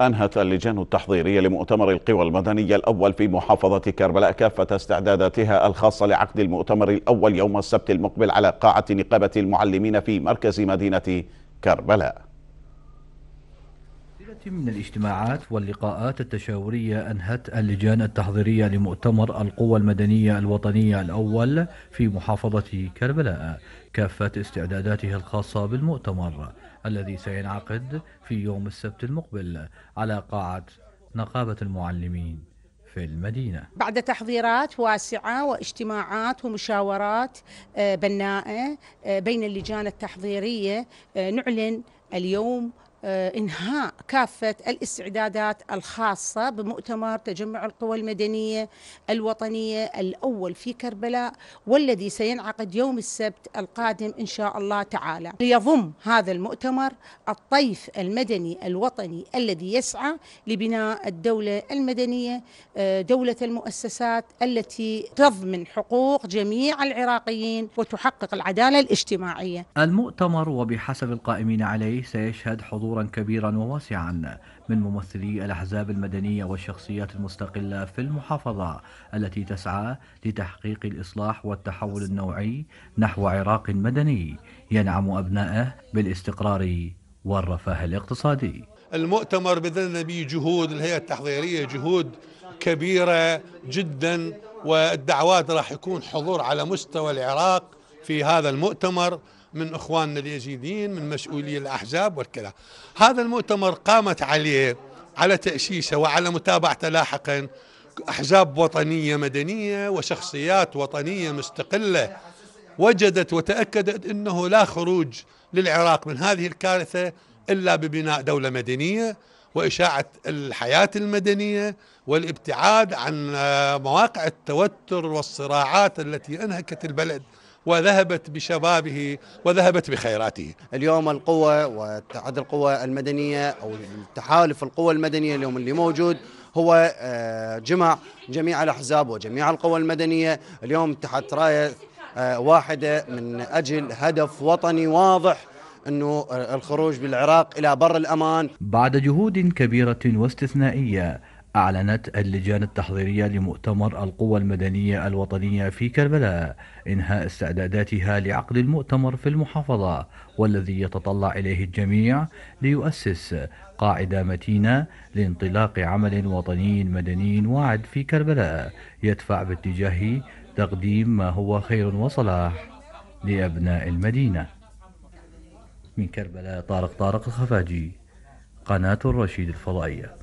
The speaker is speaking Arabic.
أنهت اللجان التحضيرية لمؤتمر القوى المدنية الأول في محافظة كربلاء كافة استعداداتها الخاصة لعقد المؤتمر الأول يوم السبت المقبل على قاعة نقابة المعلمين في مركز مدينة كربلاء من الاجتماعات واللقاءات التشاورية أنهت اللجان التحضيرية لمؤتمر القوى المدنية الوطنية الأول في محافظة كربلاء كافة استعداداتها الخاصة بالمؤتمر الذي سينعقد في يوم السبت المقبل على قاعة نقابة المعلمين في المدينة بعد تحضيرات واسعة واجتماعات ومشاورات آه، بناءة آه، بين اللجان التحضيرية آه، نعلن اليوم آه، انهاء كافه الاستعدادات الخاصه بمؤتمر تجمع القوى المدنيه الوطنيه الاول في كربلاء والذي سينعقد يوم السبت القادم ان شاء الله تعالى ليضم هذا المؤتمر الطيف المدني الوطني الذي يسعى لبناء الدوله المدنيه آه، دوله المؤسسات التي تضمن حقوق جميع العراقيين وتحقق العداله الاجتماعيه المؤتمر وبحسب القائمين عليه سيشهد حضور حضورا كبيرا وواسعا من ممثلي الأحزاب المدنية والشخصيات المستقلة في المحافظة التي تسعى لتحقيق الإصلاح والتحول النوعي نحو عراق مدني ينعم أبنائه بالاستقرار والرفاه الاقتصادي المؤتمر بذلنا به جهود الهيئة التحضيرية جهود كبيرة جدا والدعوات راح يكون حضور على مستوى العراق في هذا المؤتمر من إخواننا اليزيديين من مسؤولي الأحزاب والكلام هذا المؤتمر قامت عليه على تأسيسه وعلى متابعته لاحقا أحزاب وطنية مدنية وشخصيات وطنية مستقلة وجدت وتأكدت أنه لا خروج للعراق من هذه الكارثة إلا ببناء دولة مدنية وإشاعة الحياة المدنية والابتعاد عن مواقع التوتر والصراعات التي أنهكت البلد وذهبت بشبابه وذهبت بخيراته اليوم القوة واتحاد القوى المدنية أو تحالف القوى المدنية اليوم اللي موجود هو آه، جمع جميع الأحزاب وجميع القوى المدنية اليوم تحت راية آه، واحدة من أجل هدف وطني واضح أنه آه، الخروج بالعراق إلى بر الأمان بعد جهود كبيرة واستثنائية أعلنت اللجان التحضيرية لمؤتمر القوى المدنية الوطنية في كربلاء إنهاء استعداداتها لعقد المؤتمر في المحافظة والذي يتطلع إليه الجميع ليؤسس قاعدة متينة لانطلاق عمل وطني مدني واعد في كربلاء يدفع باتجاه تقديم ما هو خير وصلاح لأبناء المدينة من كربلاء طارق طارق الخفاجي قناة الرشيد الفضائية